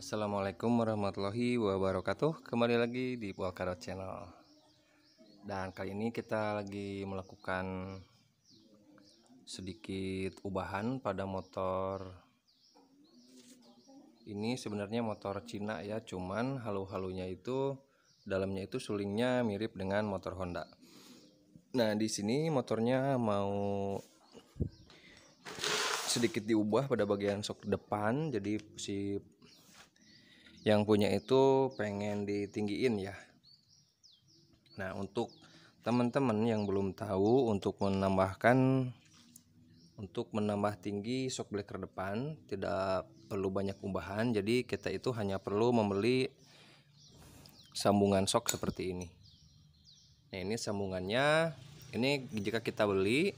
Assalamualaikum warahmatullahi wabarakatuh Kembali lagi di Polkadot Channel Dan kali ini kita lagi melakukan Sedikit ubahan pada motor Ini sebenarnya motor Cina ya Cuman halu-halunya itu Dalamnya itu sulingnya mirip dengan motor Honda Nah di sini motornya mau sedikit diubah pada bagian sok depan jadi si yang punya itu pengen ditinggiin ya nah untuk teman-teman yang belum tahu untuk menambahkan untuk menambah tinggi shock breaker depan tidak perlu banyak ubahan. jadi kita itu hanya perlu membeli sambungan shock seperti ini nah ini sambungannya ini jika kita beli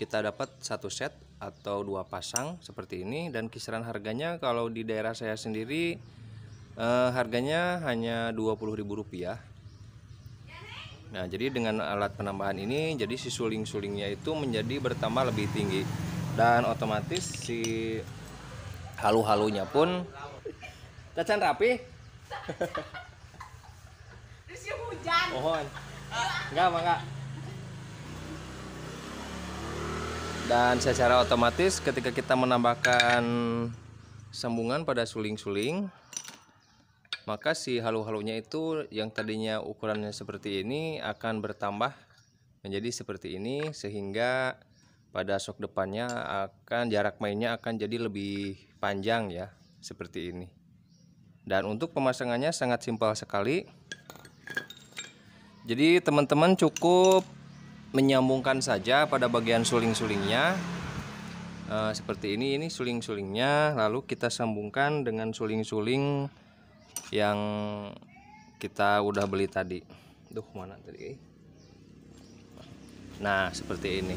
kita dapat satu set atau dua pasang seperti ini dan kisaran harganya kalau di daerah saya sendiri uh, harganya hanya Rp20.000 nah jadi dengan alat penambahan ini jadi si suling-sulingnya itu menjadi bertambah lebih tinggi dan otomatis si halu-halunya pun cacan rapi terus hujan mohon enggak enggak dan secara otomatis ketika kita menambahkan sambungan pada suling-suling maka si halu-halunya itu yang tadinya ukurannya seperti ini akan bertambah menjadi seperti ini sehingga pada shock depannya akan jarak mainnya akan jadi lebih panjang ya seperti ini dan untuk pemasangannya sangat simpel sekali jadi teman-teman cukup menyambungkan saja pada bagian suling-sulingnya e, seperti ini ini suling-sulingnya lalu kita sambungkan dengan suling-suling yang kita udah beli tadi duh mana tadi nah seperti ini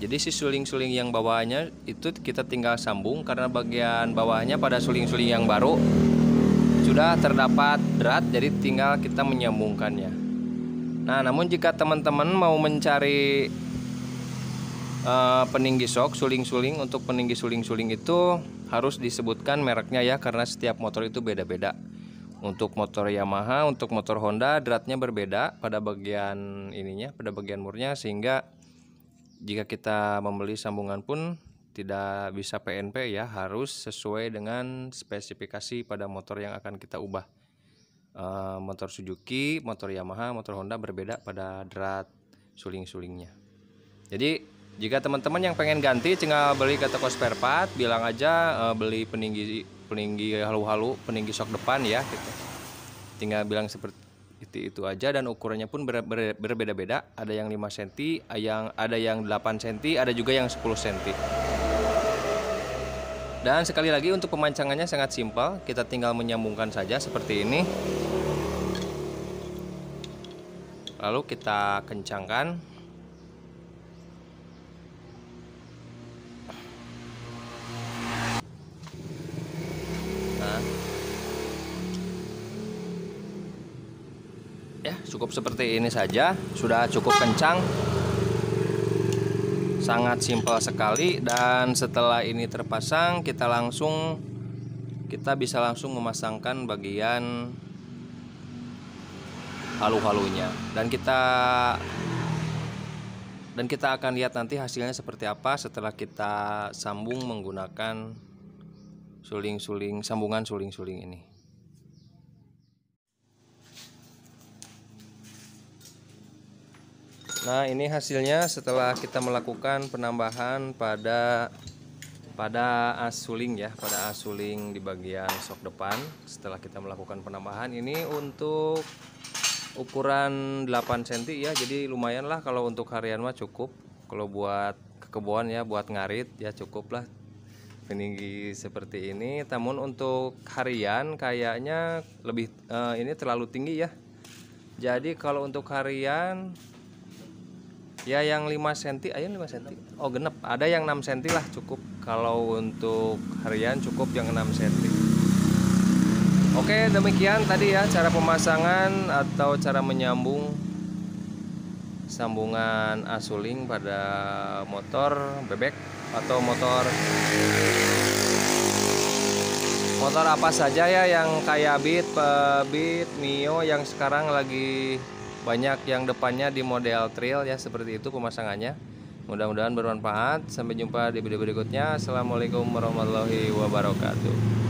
jadi si suling-suling yang bawahnya itu kita tinggal sambung karena bagian bawahnya pada suling-suling yang baru sudah terdapat drat jadi tinggal kita menyambungkannya nah namun jika teman-teman mau mencari Eh, peninggi sok suling-suling untuk peninggi suling-suling itu harus disebutkan mereknya ya karena setiap motor itu beda-beda untuk motor Yamaha untuk motor Honda dratnya berbeda pada bagian ininya pada bagian murnya sehingga jika kita membeli sambungan pun tidak bisa PNP ya harus sesuai dengan spesifikasi pada motor yang akan kita ubah eh, motor Suzuki motor Yamaha motor Honda berbeda pada drat suling-sulingnya jadi jika teman-teman yang pengen ganti tinggal beli ke toko spare part, bilang aja uh, beli peninggi peninggi halu-halu, peninggi sok depan ya gitu. Tinggal bilang seperti itu, itu aja dan ukurannya pun ber, ber, berbeda-beda. Ada yang 5 cm, yang ada yang 8 cm, ada juga yang 10 cm. Dan sekali lagi untuk pemancangannya sangat simpel, kita tinggal menyambungkan saja seperti ini. Lalu kita kencangkan cukup seperti ini saja sudah cukup kencang sangat simpel sekali dan setelah ini terpasang kita langsung kita bisa langsung memasangkan bagian halu-halunya dan kita dan kita akan lihat nanti hasilnya seperti apa setelah kita sambung menggunakan suling-suling sambungan suling-suling ini Nah, ini hasilnya setelah kita melakukan penambahan pada pada asuling ya, pada asuling di bagian sok depan. Setelah kita melakukan penambahan ini untuk ukuran 8 cm ya. Jadi lumayan lah kalau untuk harian mah cukup. Kalau buat kekebuan ya, buat ngarit ya cukup lah peninggi seperti ini. Namun untuk harian kayaknya lebih eh, ini terlalu tinggi ya. Jadi kalau untuk harian Ya yang 5 cm, ayam 5 cm. Oh, genep. Ada yang 6 cm lah cukup. Kalau untuk harian cukup yang 6 cm. Oke, demikian tadi ya cara pemasangan atau cara menyambung sambungan asuling pada motor bebek atau motor motor apa saja ya yang kayak Beat, Beat, Mio yang sekarang lagi banyak yang depannya di model trail ya seperti itu pemasangannya mudah-mudahan bermanfaat sampai jumpa di video berikutnya assalamualaikum warahmatullahi wabarakatuh